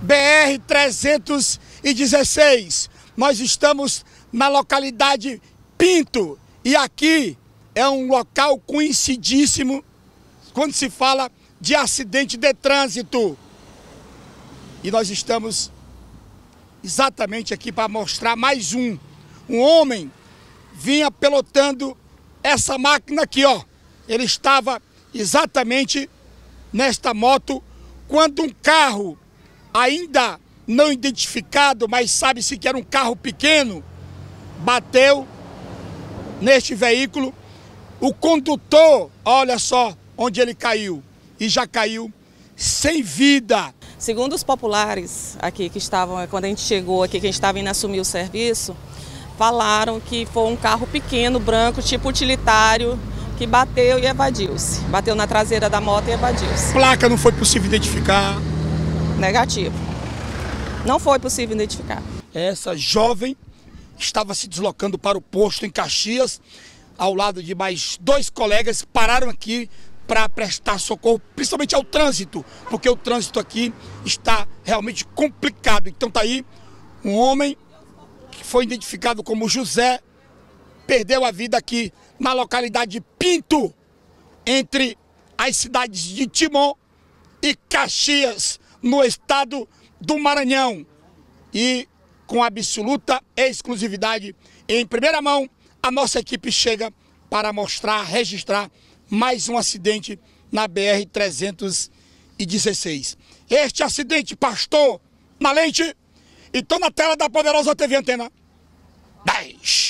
BR 316. Nós estamos na localidade Pinto e aqui é um local conhecidíssimo quando se fala de acidente de trânsito. E nós estamos exatamente aqui para mostrar mais um. Um homem vinha pelotando essa máquina aqui, ó. Ele estava exatamente nesta moto quando um carro ainda não identificado, mas sabe-se que era um carro pequeno, bateu neste veículo. O condutor, olha só onde ele caiu, e já caiu sem vida. Segundo os populares aqui que estavam, é, quando a gente chegou aqui, quem estava indo assumir o serviço, falaram que foi um carro pequeno, branco, tipo utilitário, que bateu e evadiu-se. Bateu na traseira da moto e evadiu-se. Placa não foi possível identificar, negativo. Não foi possível identificar. Essa jovem estava se deslocando para o posto em Caxias, ao lado de mais dois colegas, pararam aqui para prestar socorro, principalmente ao trânsito, porque o trânsito aqui está realmente complicado. Então tá aí um homem que foi identificado como José, perdeu a vida aqui na localidade de Pinto, entre as cidades de Timon e Caxias no estado do Maranhão. E com absoluta exclusividade, em primeira mão, a nossa equipe chega para mostrar, registrar mais um acidente na BR-316. Este acidente, pastor, na lente, então na tela da poderosa TV Antena. 10.